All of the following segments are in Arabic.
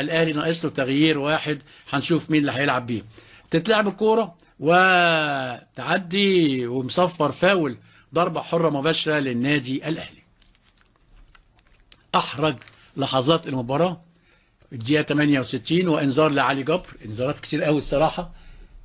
الاهلي ناقص له تغيير واحد هنشوف مين اللي هيلعب بيه تتلعب الكوره وتعدي ومصفر فاول ضربه حره مباشره للنادي الاهلي احرج لحظات المباراه الدقيقه 68 وانذار لعلي جبر انذارات كتير قوي الصراحه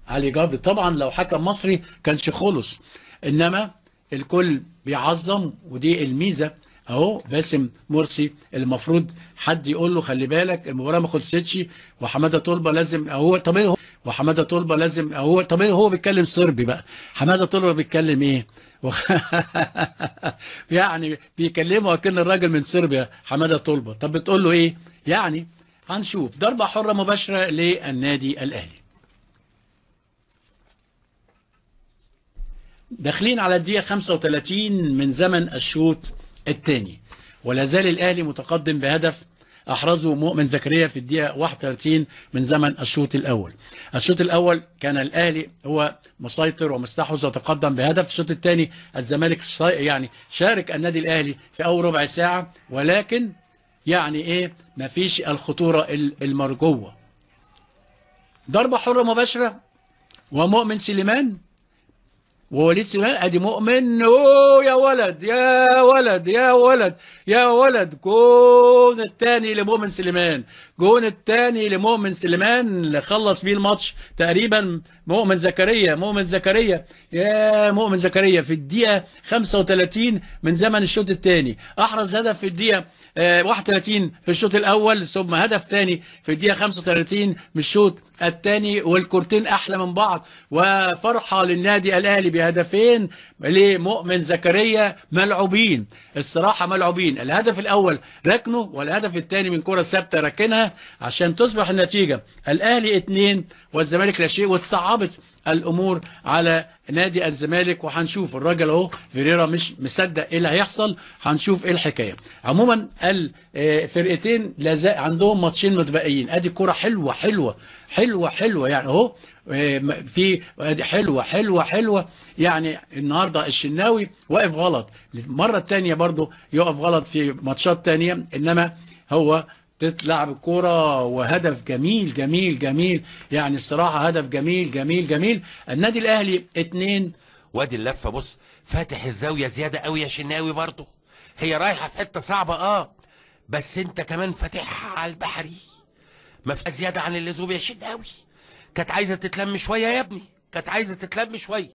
علي جبر طبعا لو حكم مصري كانش خلص انما الكل بيعظم ودي الميزه اهو باسم مرسي المفروض حد يقول له خلي بالك المباراه ما خلصتش وحماده طلبه لازم اهو طب ايه وحماده طلبه لازم اهو طب ايه هو بيتكلم صربي بقى حماده طلبه بيتكلم ايه يعني بيكلمه اكن الراجل من صربيا حماده طلبه طب بتقول له ايه يعني هنشوف ضربه حره مباشره للنادي الاهلي داخلين على الدقيقة 35 من زمن الشوط الثاني ولا زال الأهلي متقدم بهدف أحرزه مؤمن زكريا في الدقيقة 31 من زمن الشوط الأول الشوط الأول كان الأهلي هو مسيطر ومستحوذ وتقدم بهدف الشوط الثاني الزمالك يعني شارك النادي الأهلي في أول ربع ساعة ولكن يعني إيه ما فيش الخطورة المرجوة ضربة حرة مباشرة ومؤمن سليمان ووليد سليمان ادي مؤمن اوه يا ولد يا ولد يا ولد يا ولد جون الثاني لمؤمن سليمان جون الثاني لمؤمن سليمان اللي خلص بيه الماتش تقريبا مؤمن زكريا مؤمن زكريا يا مؤمن زكريا في الدقيقه 35 من زمن الشوط الثاني احرز هدف في الدقيقه 31 آه، في الشوط الاول ثم هدف ثاني في الدقيقه 35 من الشوط الثاني والكورتين احلى من بعض وفرحه للنادي الاهلي لهدفين لمؤمن زكريا ملعوبين الصراحة ملعوبين الهدف الأول ركنه والهدف الثاني من كرة ثابتة ركنها عشان تصبح النتيجة الأهلي اثنين والزمالك لا شيء وتصعبت الأمور على نادي الزمالك وهنشوف الراجل اهو فيريرا مش مصدق ايه اللي هيحصل هنشوف ايه الحكايه عموما الفرقتين آه، عندهم ماتشين متبقيين ادي كره حلوه حلوه حلوه حلوه يعني اهو آه، في ادي حلوه حلوه حلوه يعني النهارده الشناوي واقف غلط المره الثانيه برضه يقف غلط في ماتشات ثانيه انما هو لعب الكوره وهدف جميل جميل جميل يعني الصراحه هدف جميل جميل جميل النادي الاهلي اتنين وادي اللفه بص فاتح الزاويه زياده قوي يا شناوي برضه هي رايحه في حته صعبه اه بس انت كمان فاتحها على البحري ما في زياده عن اللزوم يا شناوي كانت عايزه تتلم شويه يا ابني كانت عايزه تتلم شويه